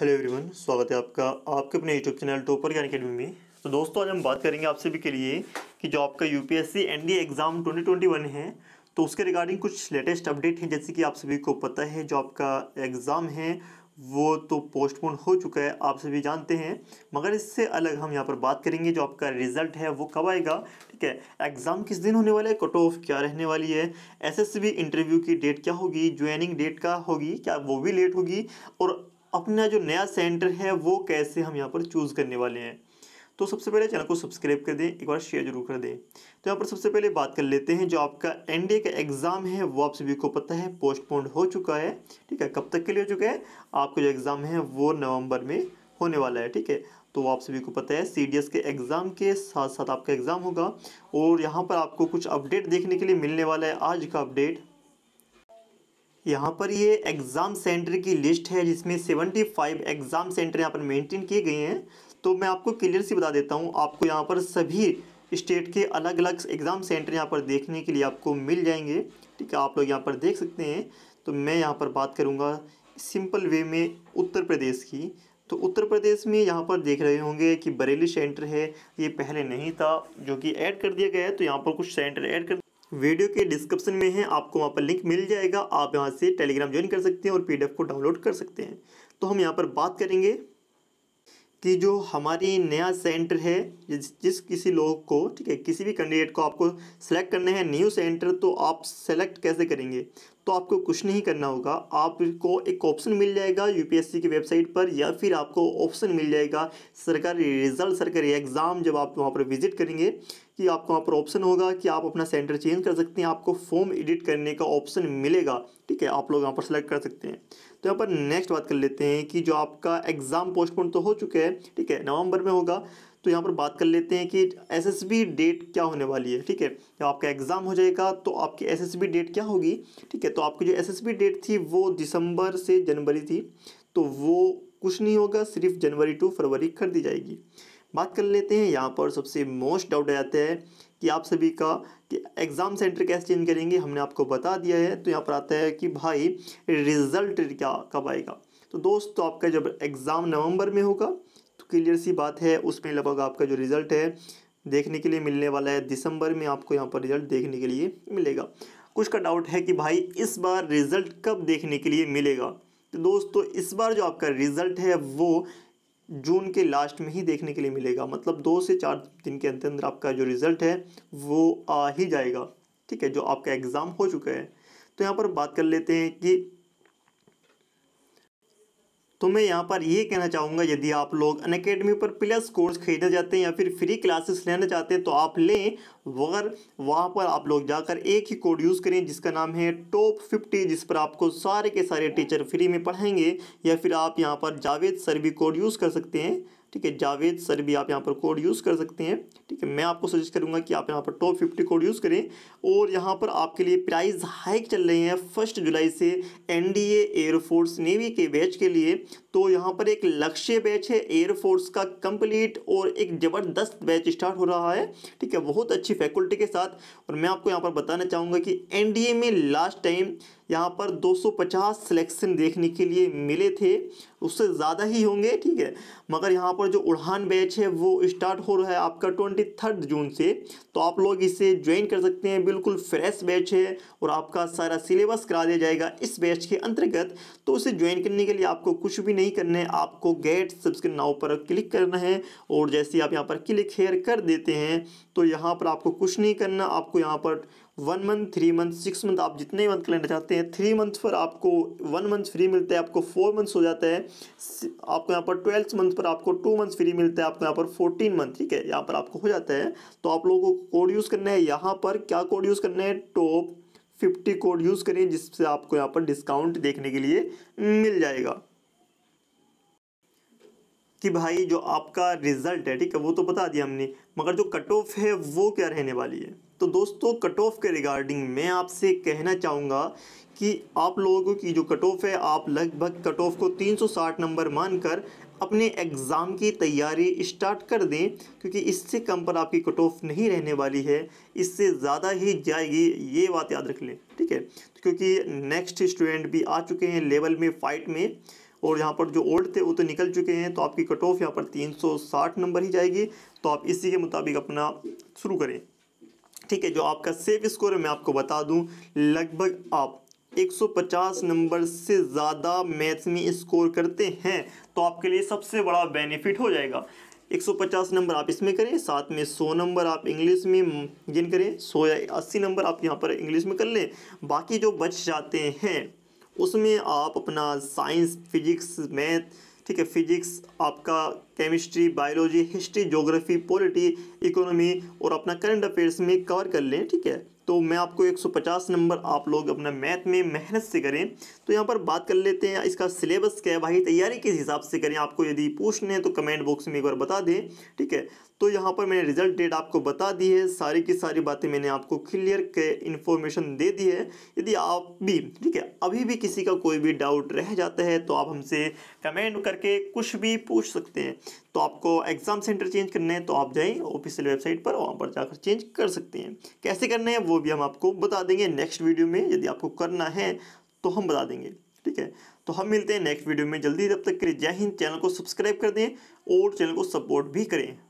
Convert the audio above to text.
hello everyone स्वागत है आपका आपके अपने YouTube channel topper Gyan academy में तो दोस्तों आज हम बात करेंगे आप सभी के लिए कि जो आपका यूपीएससी एनडीए एग्ज़ाम 2021 है तो उसके रिगार्डिंग कुछ लेटेस्ट अपडेट हैं जैसे कि आप सभी को पता है जो आपका एग्ज़ाम है वो तो पोस्टपोन हो चुका है आप सभी जानते हैं मगर इससे अलग हम यहाँ पर बात करेंगे जो आपका रिजल्ट है वो कब आएगा ठीक है एग्ज़ाम किस दिन होने वाला है कट ऑफ क्या रहने वाली है एसएससीबी इंटरव्यू की डेट क्या होगी ज्वाइनिंग डेट क्या होगी क्या वो भी लेट होगी और अपना जो नया सेंटर है वो कैसे हम यहाँ पर चूज़ करने वाले हैं तो सबसे पहले चैनल को सब्सक्राइब कर दें एक बार शेयर जरूर कर दें तो यहाँ पर सबसे पहले बात कर लेते हैं जो आपका एनडीए का एग्ज़ाम है वो आप सभी को पता है पोस्टपोन्ड हो चुका है ठीक है कब तक के लिए हो चुका है आपका जो एग्ज़ाम है वो नवंबर में होने वाला है ठीक है तो आप सभी को पता है सी के एग्ज़ाम के साथ साथ आपका एग्ज़ाम होगा और यहाँ पर आपको कुछ अपडेट देखने के लिए मिलने वाला है आज का अपडेट यहाँ पर ये एग्ज़ाम सेंटर की लिस्ट है जिसमें 75 एग्ज़ाम सेंटर यहाँ पर मेंटेन किए गए हैं तो मैं आपको क्लियर से बता देता हूँ आपको यहाँ पर सभी स्टेट के अलग अलग एग्ज़ाम सेंटर यहाँ पर देखने के लिए आपको मिल जाएंगे ठीक है आप लोग यहाँ पर देख सकते हैं तो मैं यहाँ पर बात करूँगा सिंपल वे में उत्तर प्रदेश की तो उत्तर प्रदेश में यहाँ पर देख रहे होंगे कि बरेली सेंटर है ये पहले नहीं था जो कि ऐड कर दिया गया है तो यहाँ पर कुछ सेंटर ऐड कर वीडियो के डिस्क्रिप्शन में है आपको वहाँ पर लिंक मिल जाएगा आप यहाँ से टेलीग्राम ज्वाइन कर सकते हैं और पीडीएफ को डाउनलोड कर सकते हैं तो हम यहाँ पर बात करेंगे कि जो हमारी नया सेंटर है जिस जिस किसी लोग को ठीक है किसी भी कैंडिडेट को आपको सेलेक्ट करने हैं न्यू सेंटर तो आप सेलेक्ट कैसे करेंगे तो आपको कुछ नहीं करना होगा आपको एक ऑप्शन मिल जाएगा यूपीएससी की वेबसाइट पर या फिर आपको ऑप्शन मिल जाएगा सरकारी रिजल्ट सरकारी एग्ज़ाम जब आप वहाँ पर विजिट करेंगे कि आपको वहाँ पर ऑप्शन होगा कि आप अपना सेंटर चेंज कर सकते हैं आपको फॉर्म एडिट करने का ऑप्शन मिलेगा ठीक है आप लोग वहाँ पर सेलेक्ट कर सकते हैं तो यहाँ पर नेक्स्ट बात कर लेते हैं कि जो आपका एग्ज़ाम पोस्टपोन तो हो चुका है ठीक है नवंबर में होगा तो यहाँ पर बात कर लेते हैं कि एसएसबी डेट क्या होने वाली है ठीक है जब आपका एग्ज़ाम हो जाएगा तो आपकी एसएसबी डेट क्या होगी ठीक है तो आपकी जो एसएसबी डेट थी वो दिसंबर से जनवरी थी तो वो कुछ नहीं होगा सिर्फ जनवरी टू फरवरी कर दी जाएगी बात कर लेते हैं यहाँ पर सबसे मोस्ट डाउट आ जाता है कि आप सभी का कि एग्ज़ाम सेंटर कैसे चेंज करेंगे हमने आपको बता दिया है तो यहाँ पर आता है कि भाई रिज़ल्ट क्या कब आएगा तो दोस्तों आपका जब एग्ज़ाम नवंबर में होगा तो क्लियर सी बात है उसमें लगभग आपका जो रिज़ल्ट है देखने के लिए मिलने वाला है दिसंबर में आपको यहाँ पर रिज़ल्ट देखने के लिए मिलेगा कुछ का डाउट है कि भाई इस बार रिज़ल्ट कब देखने के लिए मिलेगा तो दोस्तों इस बार जो आपका रिज़ल्ट है वो जून के लास्ट में ही देखने के लिए मिलेगा मतलब दो से चार दिन के अंदर अंदर आपका जो रिज़ल्ट है वो आ ही जाएगा ठीक है जो आपका एग्ज़ाम हो चुका है तो यहाँ पर बात कर लेते हैं कि तो मैं यहाँ पर ये कहना चाहूँगा यदि आप लोग अन अकेडमी पर प्लस कोर्स खरीदना चाहते हैं या फिर फ्री क्लासेस लेना चाहते हैं तो आप लें वगर वहाँ पर आप लोग जाकर एक ही कोड यूज़ करें जिसका नाम है टॉप फिफ्टी जिस पर आपको सारे के सारे टीचर फ्री में पढ़ाएंगे या फिर आप यहाँ पर जावेद सर भी कोड यूज़ कर सकते हैं ठीक है जावेद सर भी आप यहाँ पर कोड यूज़ कर सकते हैं ठीक है मैं आपको सजेस्ट करूँगा कि आप यहाँ पर टॉप फिफ्टी कोड यूज़ करें और यहाँ पर आपके लिए प्राइस हाइक चल रहे हैं फर्स्ट जुलाई से एन डी एयरफोर्स नेवी के बैच के लिए तो यहाँ पर एक लक्ष्य बैच है एयरफोर्स का कंप्लीट और एक ज़बरदस्त बैच स्टार्ट हो रहा है ठीक है बहुत अच्छी फैकल्टी के साथ और मैं आपको यहाँ पर बताना चाहूँगा कि एन में लास्ट टाइम यहाँ पर 250 सिलेक्शन देखने के लिए मिले थे उससे ज़्यादा ही होंगे ठीक है मगर यहाँ पर जो उड़ान बैच है वो स्टार्ट हो रहा है आपका ट्वेंटी थर्ड जून से तो आप लोग इसे ज्वाइन कर सकते हैं बिल्कुल फ्रेश बैच है और आपका सारा सिलेबस करा दिया जाएगा इस बैच के अंतर्गत तो उसे ज्वाइन करने के लिए आपको कुछ भी नहीं करना है आपको गेट सब्सक्रिप नाव पर क्लिक करना है और जैसे आप यहाँ पर क्लिक हेयर कर देते हैं तो यहाँ पर आपको कुछ नहीं करना आपको यहाँ पर one month three month six month आप जितने मंथ का लेना चाहते हैं थ्री मंथ पर आपको वन मंथ फ्री मिलता है आपको फोर मंथ्स हो जाता है आपको यहाँ पर ट्वेल्थ मंथ पर आपको टू मंथ फ्री मिलता है आपको यहाँ पर फोर्टीन मंथ ठीक है यहाँ पर आपको हो जाता है तो आप लोगों को कोड यूज़ करना है यहाँ पर क्या कोड यूज़ करना है टॉप फिफ्टी कोड यूज़ करें जिससे आपको यहाँ पर डिस्काउंट देखने के लिए मिल जाएगा कि भाई जो आपका रिज़ल्ट है ठीक है वो तो बता दिया हमने मगर जो कट ऑफ है वो क्या रहने वाली है तो दोस्तों कट ऑफ के रिगार्डिंग मैं आपसे कहना चाहूँगा कि आप लोगों की जो कट ऑफ है आप लगभग कट ऑफ को 360 नंबर मानकर अपने एग्ज़ाम की तैयारी स्टार्ट कर दें क्योंकि इससे कम पर आपकी कट ऑफ नहीं रहने वाली है इससे ज़्यादा ही जाएगी ये बात याद रख लें ठीक है तो क्योंकि नेक्स्ट स्टूडेंट भी आ चुके हैं लेवल में फ़ाइट में और यहाँ पर जो ओल्ड थे वो तो निकल चुके हैं तो आपकी कट ऑफ यहाँ पर 360 नंबर ही जाएगी तो आप इसी के मुताबिक अपना शुरू करें ठीक है जो आपका सेफ स्कोर है मैं आपको बता दूँ लगभग आप 150 नंबर से ज़्यादा मैथ्स में स्कोर करते हैं तो आपके लिए सबसे बड़ा बेनिफिट हो जाएगा 150 नंबर आप इसमें करें साथ में 100 नंबर आप इंग्लिश में गिन करें 100 या 80 नंबर आप यहाँ पर इंग्लिश में कर लें बाकी जो बच जाते हैं उसमें आप अपना साइंस फिजिक्स मैथ ठीक है फिजिक्स आपका chemistry biology history geography polity economy और अपना करंट अफेयर्स में कवर कर लें ठीक है तो मैं आपको 150 नंबर आप लोग अपना मैथ में मेहनत से करें तो यहाँ पर बात कर लेते हैं इसका सिलेबस क्या है भाई तैयारी किस हिसाब से करें आपको यदि पूछने हैं तो कमेंट बॉक्स में एक बार बता दें ठीक है तो यहाँ पर मैंने रिजल्ट डेट आपको बता दी है सारी की सारी बातें मैंने आपको क्लियर के इन्फॉर्मेशन दे दी है यदि आप भी ठीक है अभी भी किसी का कोई भी डाउट रह जाता है तो आप हमसे कमेंट करके कुछ भी पूछ सकते हैं तो आपको एग्ज़ाम सेंटर चेंज करना है तो आप जाएँ ऑफिशियल वेबसाइट पर वहाँ पर जाकर चेंज कर सकते हैं कैसे करना है वो भी हम आपको बता देंगे नेक्स्ट वीडियो में यदि आपको करना है तो हम बता देंगे ठीक है तो हम मिलते हैं नेक्स्ट वीडियो में जल्दी तब तक करिए जय हिंद चैनल को सब्सक्राइब कर दें और चैनल को सपोर्ट भी करें